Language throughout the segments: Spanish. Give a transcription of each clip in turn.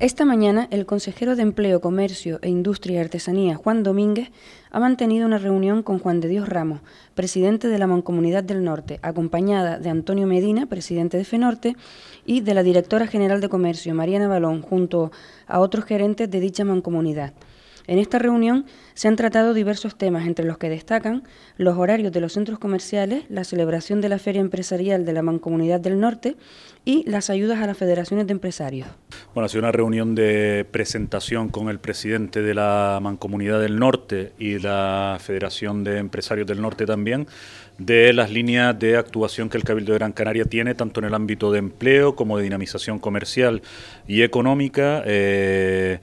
Esta mañana, el consejero de Empleo, Comercio e Industria y Artesanía, Juan Domínguez, ha mantenido una reunión con Juan de Dios Ramos, presidente de la Mancomunidad del Norte, acompañada de Antonio Medina, presidente de FENORTE, y de la directora general de Comercio, Mariana Balón, junto a otros gerentes de dicha mancomunidad. En esta reunión se han tratado diversos temas, entre los que destacan los horarios de los centros comerciales, la celebración de la Feria Empresarial de la Mancomunidad del Norte y las ayudas a las federaciones de empresarios. Bueno, ha sido una reunión de presentación con el presidente de la Mancomunidad del Norte y la Federación de Empresarios del Norte también, de las líneas de actuación que el Cabildo de Gran Canaria tiene, tanto en el ámbito de empleo como de dinamización comercial y económica. Eh,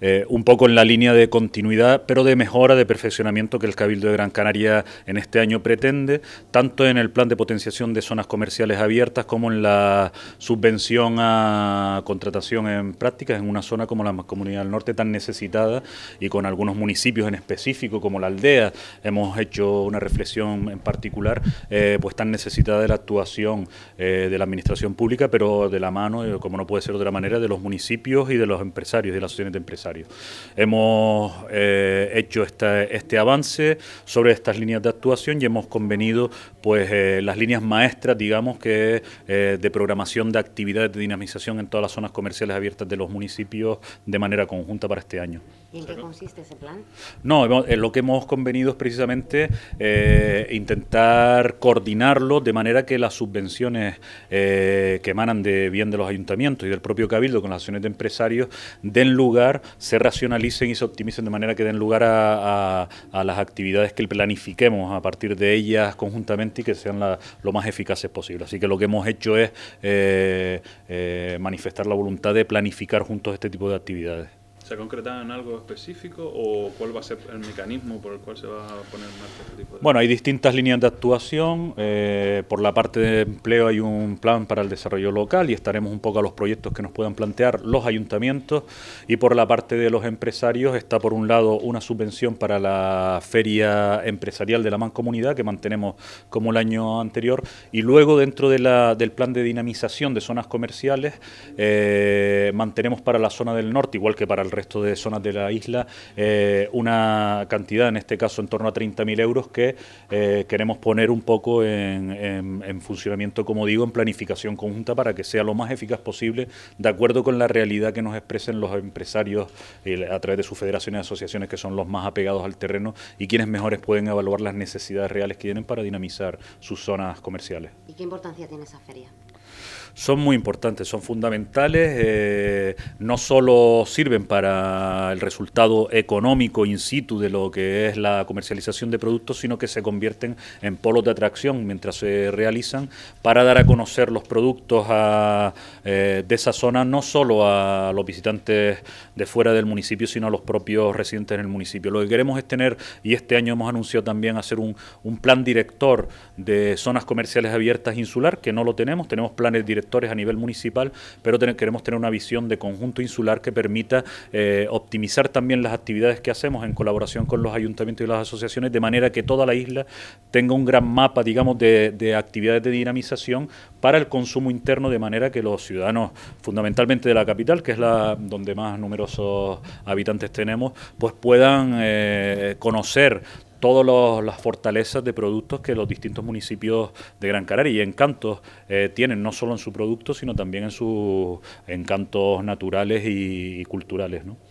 eh, un poco en la línea de continuidad, pero de mejora, de perfeccionamiento que el Cabildo de Gran Canaria en este año pretende, tanto en el plan de potenciación de zonas comerciales abiertas como en la subvención a contratación en prácticas en una zona como la Comunidad del Norte tan necesitada y con algunos municipios en específico como la aldea. Hemos hecho una reflexión en particular, eh, pues tan necesitada de la actuación eh, de la Administración Pública, pero de la mano, como no puede ser de otra manera, de los municipios y de los empresarios, de las asociaciones de empresarios. Hemos eh, hecho este avance sobre estas líneas de actuación y hemos convenido pues, eh, las líneas maestras, digamos, que eh, de programación de actividades de dinamización en todas las zonas comerciales abiertas de los municipios de manera conjunta para este año. ¿Y en qué consiste ese plan? No, lo que hemos convenido es precisamente intentar coordinarlo de manera que las subvenciones que emanan de bien de los ayuntamientos y del propio Cabildo con las acciones de empresarios den lugar se racionalicen y se optimicen de manera que den lugar a, a, las actividades que planifiquemos a partir de ellas conjuntamente y que sean lo más eficaces posible. Así que lo que hemos hecho es eh, eh, manifestar la voluntad de planificar juntos este tipo de actividades. ¿Se ha concretado en algo específico o cuál va a ser el mecanismo por el cual se va a poner en marcha este tipo de.? Bueno, hay distintas líneas de actuación. Eh, por la parte de empleo hay un plan para el desarrollo local y estaremos un poco a los proyectos que nos puedan plantear los ayuntamientos. Y por la parte de los empresarios está, por un lado, una subvención para la feria empresarial de la mancomunidad que mantenemos como el año anterior. Y luego, dentro de la, del plan de dinamización de zonas comerciales, eh, mantenemos para la zona del norte, igual que para el el resto de zonas de la isla, eh, una cantidad, en este caso en torno a 30.000 euros, que eh, queremos poner un poco en, funcionamiento, como digo, en planificación conjunta para que sea lo más eficaz posible, de acuerdo con la realidad que nos expresen los empresarios eh, a través de sus federaciones y asociaciones, que son los más apegados al terreno y quienes mejores pueden evaluar las necesidades reales que tienen para dinamizar sus zonas comerciales. ¿Y qué importancia tiene esa feria? son muy importantes, son fundamentales, eh, no solo sirven para el resultado económico in situ de lo que es la comercialización de productos, sino que se convierten en polos de atracción mientras se realizan para dar a conocer los productos eh, de esa zona, no solo a los visitantes de fuera del municipio, sino a los propios residentes en el municipio. Lo que queremos es tener, y este año hemos anunciado también hacer un, un plan director de zonas comerciales abiertas insular, que no lo tenemos, tenemos planes directores a nivel municipal, pero queremos tener una visión de conjunto insular que permita eh, optimizar también las actividades que hacemos en colaboración con los ayuntamientos y las asociaciones, de manera que toda la isla tenga un gran mapa, digamos, de, actividades de dinamización para el consumo interno, de manera que los ciudadanos, fundamentalmente de la capital, que es la donde más numerosos habitantes tenemos, pues puedan eh, conocer todas las fortalezas de productos que los distintos municipios de Gran Canaria y encantos eh, tienen, no solo en su producto, sino también en sus encantos naturales y, y culturales. ¿no?